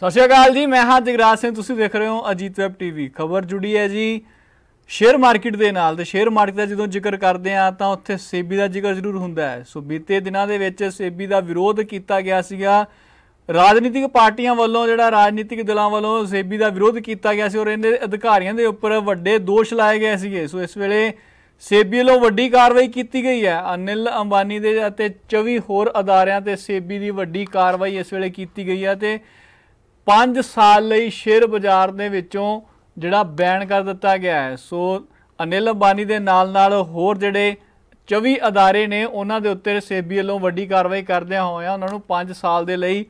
ਸਤਿ ਸ਼੍ਰੀ ਅਕਾਲ ਜੀ ਮੈਂ ਹਾਂ ਜਗਰਾਜ ਸਿੰਘ ਤੁਸੀਂ ਦੇਖ ਰਹੇ ਹੋ ਅਜੀਤ ਵੈਬ ਟੀਵੀ ਖਬਰ ਜੁੜੀ ਹੈ ਜੀ ਸ਼ੇਅਰ ਮਾਰਕੀਟ ਦੇ ਨਾਲ ਤੇ ਸ਼ੇਅਰ ਮਾਰਕੀਟ ਦਾ ਜਦੋਂ ਜ਼ਿਕਰ ਕਰਦੇ ਆ ਤਾਂ ਉੱਥੇ ਸੇਬੀ ਦਾ ਜ਼ਿਕਰ ਜ਼ਰੂਰ ਹੁੰਦਾ ਹੈ ਸੋ ਬੀਤੇ ਦਿਨਾਂ ਦੇ ਵਿੱਚ ਸੇਬੀ ਦਾ ਵਿਰੋਧ ਕੀਤਾ ਗਿਆ ਸੀਗਾ ਰਾਜਨੀਤਿਕ ਪਾਰਟੀਆਂ ਵੱਲੋਂ ਜਿਹੜਾ ਰਾਜਨੀਤਿਕ ਦਲਾਂ ਵੱਲੋਂ ਸੇਬੀ ਦਾ ਵਿਰੋਧ ਕੀਤਾ ਗਿਆ ਸੀ ਔਰ ਇਹਦੇ ਅਧਿਕਾਰੀਆਂ ਦੇ ਉੱਪਰ ਵੱਡੇ ਦੋਸ਼ ਲਾਏ ਗਏ ਸੀਗੇ ਸੋ ਇਸ ਵੇਲੇ ਸੇਬੀ ਵੱਲੋਂ ਵੱਡੀ ਕਾਰਵਾਈ ਕੀਤੀ ਗਈ ਹੈ ਅਨਿਲ ਅੰਬਾਨੀ ਦੇ ਅਤੇ 24 ਹੋਰ ਅਦਾਰਿਆਂ ਤੇ ਸੇਬੀ ਦੀ ਵੱਡੀ ਕਾਰਵਾਈ ਇਸ ਵੇਲੇ ਕੀਤੀ ਗਈ ਹੈ ਤੇ 5 ਸਾਲ ਲਈ ਸ਼ੇਅਰ ਬਾਜ਼ਾਰ ਦੇ ਵਿੱਚੋਂ ਜਿਹੜਾ ਬੈਨ ਕਰ ਦਿੱਤਾ ਗਿਆ ਹੈ ਸੋ ਅਨਿਲ ਅੰਬਾਨੀ ਦੇ ਨਾਲ ਨਾਲ ਹੋਰ ਜਿਹੜੇ 24 ਅਦਾਰੇ ਨੇ ਉਹਨਾਂ ਦੇ ਉੱਤੇ ਸੇਬੀ ਵੱਲੋਂ ਵੱਡੀ ਕਾਰਵਾਈ ਕਰਦਿਆਂ ਹੋਇਆ ਉਹਨਾਂ ਨੂੰ 5 ਸਾਲ ਦੇ ਲਈ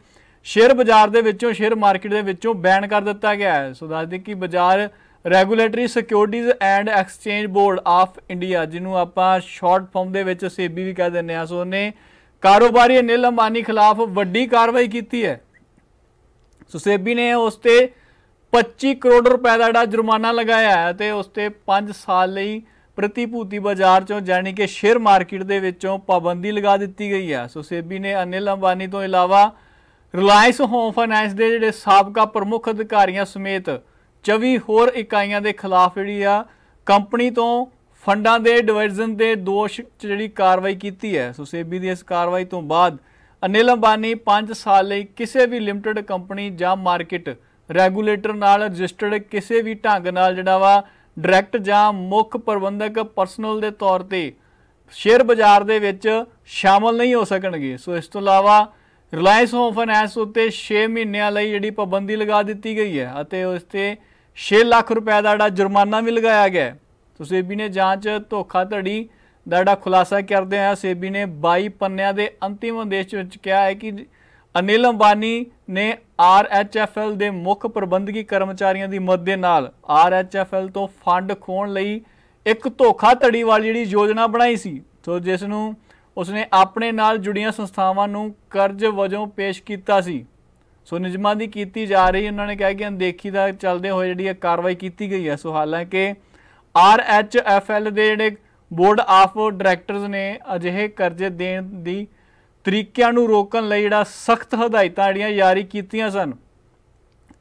ਸ਼ੇਅਰ ਬਾਜ਼ਾਰ ਦੇ ਵਿੱਚੋਂ ਸ਼ੇਅਰ ਮਾਰਕੀਟ ਦੇ ਵਿੱਚੋਂ ਬੈਨ ਕਰ ਦਿੱਤਾ ਗਿਆ ਹੈ ਸੋ ਦੱਸ ਦੇ ਕਿ ਬਾਜ਼ਾਰ regulatory securities and exchange board of India ਜਿਹਨੂੰ ਆਪਾਂ ਸ਼ਾਰਟ ਫਾਰਮ ਦੇ ਵਿੱਚ ਸੇਬੀ ਵੀ ਕਹਿ ਦਿੰਦੇ ਆ ਸੋ ਉਹਨੇ ਕਾਰੋਬਾਰੀ ਅਨਿਲ ਅੰਬਾਨੀ ਖਿਲਾਫ ਵੱਡੀ ਕਾਰਵਾਈ ਕੀਤੀ ਹੈ ਸੋ ਸੇਬੀ ਨੇ ਉਸ ਤੇ 25 ਕਰੋੜ ਰੁਪਏ ਦਾ ਜਿਹੜਾ ਜੁਰਮਾਨਾ ਲਗਾਇਆ ਹੈ ਤੇ ਉਸ ਤੇ 5 ਸਾਲ ਲਈ ਪ੍ਰਤੀਭੂਤੀ ਬਾਜ਼ਾਰ ਚੋਂ ਜਾਨੀ ਕਿ ਸ਼ੇਅਰ ਮਾਰਕੀਟ ਦੇ ਵਿੱਚੋਂ ਪਾਬੰਦੀ ਲਗਾ ਦਿੱਤੀ ਗਈ ਹੈ ਸੋ ਸੇਬੀ ਨੇ ਅਨਿਲ ਅੰਬਾਨੀ ਤੋਂ ਇਲਾਵਾ ਰਿਲਾਇੰਸ ਹੋਮ ਫਾਈਨੈਂਸ ਦੇ ਜਿਹੜੇ ਸਾਬਕਾ ਪ੍ਰਮੁੱਖ ਅਧਿਕਾਰੀਆਂ ਸਮੇਤ 24 ਹੋਰ ਇਕਾਈਆਂ ਦੇ ਖਿਲਾਫ ਜਿਹੜੀ ਆ ਕੰਪਨੀ ਤੋਂ ਫੰਡਾਂ ਦੇ ਡਿਵਰਜ਼ਨ ਦੇ ਦੋਸ਼ ਜਿਹੜੀ ਕਾਰਵਾਈ ਕੀਤੀ ਹੈ ਸੋ ਸੇਬੀ ਦੀ ਇਸ ਕਾਰਵਾਈ ਤੋਂ ਬਾਅਦ ਅਨਿਲ ਅੰਬਾਨੀ 5 ਸਾਲ ਲਈ ਕਿਸੇ ਵੀ ਲਿਮਟਿਡ ਕੰਪਨੀ ਜਾਂ ਮਾਰਕੀਟ ਰੈਗੂਲੇਟਰ ਨਾਲ ਰਜਿਸਟਰਡ ਕਿਸੇ ਵੀ ਢੰਗ ਨਾਲ ਜਿਹੜਾ ਵਾ ਡਾਇਰੈਕਟ ਜਾਂ ਮੁੱਖ ਪ੍ਰਬੰਧਕ ਪਰਸਨਲ ਦੇ ਤੌਰ ਤੇ ਸ਼ੇਅਰ ਬਾਜ਼ਾਰ ਦੇ ਵਿੱਚ ਸ਼ਾਮਲ ਨਹੀਂ ਹੋ ਸਕਣਗੇ ਸੋ ਇਸ ਤੋਂ ਇਲਾਵਾ ਰਿਲਾਇੰਸ ਹੋਮ ਫਾਈਨੈਂਸ ਉੱਤੇ 6 ਮਹੀਨਿਆਂ ਲਈ ਜਿਹੜੀ ਪਾਬੰਦੀ ਲਗਾ ਦਿੱਤੀ ਗਈ ਹੈ ਅਤੇ ਉਸ ਤੇ 6 ਲੱਖ ਰੁਪਏ ਦਾ ਜੁਰਮਾਨਾ ਵੀ ਲਗਾਇਆ ਗਿਆ ਤੁਸੀਂ ਵੀ ਨੇ ਜਾਂਚ ਧੋਖਾ ਧੜੀ ਦਾ ਜਿਹੜਾ ਖੁਲਾਸਾ ਕਰਦੇ ਆ ਸੇਬੀ ਨੇ 22 ਪੰਨਿਆਂ ਦੇ ਅੰਤਿਮ ਉਦੇਸ਼ ਵਿੱਚ ਕਿਹਾ ਹੈ ਕਿ ਅਨਿਲ ਅੰਬਾਨੀ ਨੇ ਆਰਐਚਐਫਐਲ ਦੇ ਮੁੱਖ ਪ੍ਰਬੰਧਕੀ ਕਰਮਚਾਰੀਆਂ ਦੀ ਮਦਦ ਐਚ ਨਾਲ ਆਰਐਚਐਫਐਲ ਤੋਂ ਫੰਡ ਖੋਣ ਲਈ ਇੱਕ ਧੋਖਾਧੜੀ ਵਾਲੀ ਜਿਹੜੀ ਯੋਜਨਾ ਬਣਾਈ ਸੀ ਸੋ ਜਿਸ ਨੂੰ ਉਸਨੇ ਆਪਣੇ ਨਾਲ ਜੁੜੀਆਂ ਸੰਸਥਾਵਾਂ ਨੂੰ ਕਰਜ਼ ਵਜੋਂ ਪੇਸ਼ ਕੀਤਾ ਸੀ ਸੋ ਨਿਯਮਾਂ ਦੀ ਕੀਤੀ ਜਾ ਰਹੀ ਉਹਨਾਂ ਨੇ ਕਿਹਾ ਕਿ ਅਨਦੇਖੀ ਦਾ ਚੱਲਦੇ ਹੋਏ ਜਿਹੜੀ ਇਹ ਕਾਰਵਾਈ ਕੀਤੀ ਗਈ ਹੈ ਸੋ ਹਾਲਾਂਕਿ ਆਰਐਚਐਫਐਲ ਦੇ ਜਿਹੜੇ ਬੋਰਡ ਆਫ ਡਾਇਰੈਕਟਰਸ ਨੇ ਅਜਿਹੇ ਕਰਜ਼ੇ ਦੇਣ ਦੀ ਤਰੀਕਿਆਂ ਨੂੰ ਰੋਕਣ ਲਈ ਜਿਹੜਾ ਸਖਤ ਹਦਾਇਤਾਂ ਜਿਹੜੀਆਂ ਜਾਰੀ ਕੀਤੀਆਂ ਸਨ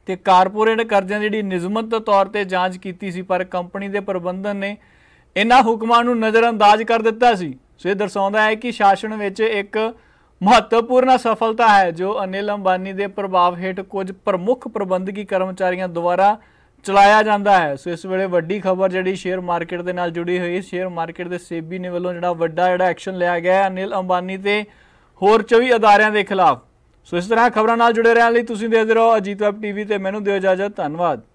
ਤੇ ਕਾਰਪੋਰੇਟ ਕਰਜ਼ਿਆਂ ਦੀ ਜਿਹੜੀ ਨਿਯਮਤ ਤੌਰ ਤੇ ਜਾਂਚ ਕੀਤੀ ਸੀ ਪਰ ਕੰਪਨੀ ਦੇ ਪ੍ਰਬੰਧਨ ਨੇ ਇਹਨਾਂ ਹੁਕਮਾਂ ਨੂੰ ਨਜ਼ਰਅੰਦਾਜ਼ ਕਰ ਦਿੱਤਾ ਸੀ ਸੋ ਇਹ ਦਰਸਾਉਂਦਾ ਹੈ ਕਿ ਸ਼ਾਸਨ ਵਿੱਚ ਇੱਕ ਮਹੱਤਵਪੂਰਨ ਸਫਲਤਾ ਹੈ ਜੋ ਅਨਿਲ ਅੰਬਾਨੀ ਦੇ ਪ੍ਰਭਾਵ ਹੇਠ ਕੁਝ ਪ੍ਰਮੁੱਖ ਪ੍ਰਬੰਧਕੀ ਕਰਮਚਾਰੀਆਂ ਦੁਆਰਾ ਚਲਾਇਆ ਜਾਂਦਾ ਹੈ ਸੋ ਇਸ ਵੇਲੇ ਵੱਡੀ ਖਬਰ ਜਿਹੜੀ ਸ਼ੇਅਰ ਮਾਰਕੀਟ ਦੇ ਨਾਲ ਜੁੜੀ ਹੋਈ ਹੈ ਸ਼ੇਅਰ ਮਾਰਕੀਟ ਦੇ ਸੇਬੀ ਨੇ ਵੱਲੋਂ ਜਿਹੜਾ ਵੱਡਾ ਜਿਹੜਾ ਐਕਸ਼ਨ ਲਿਆ ਗਿਆ ਹੈ ਅਨਿਲ ਅੰਬਾਨੀ ਤੇ ਹੋਰ 24 ਅਦਾਰਿਆਂ ਦੇ ਖਿਲਾਫ ਸੋ ਇਸ ਤਰ੍ਹਾਂ ਖਬਰਾਂ ਨਾਲ ਜੁੜੇ ਰਹਿਣ ਲਈ ਤੁਸੀਂ ਦੇਖਦੇ ਰਹੋ ਅਜੀਤ ਵੈਬ ਟੀਵੀ ਤੇ ਮੈਨੂੰ ਦਿਓ ਇਜਾਜ਼ਤ ਧੰਨਵਾਦ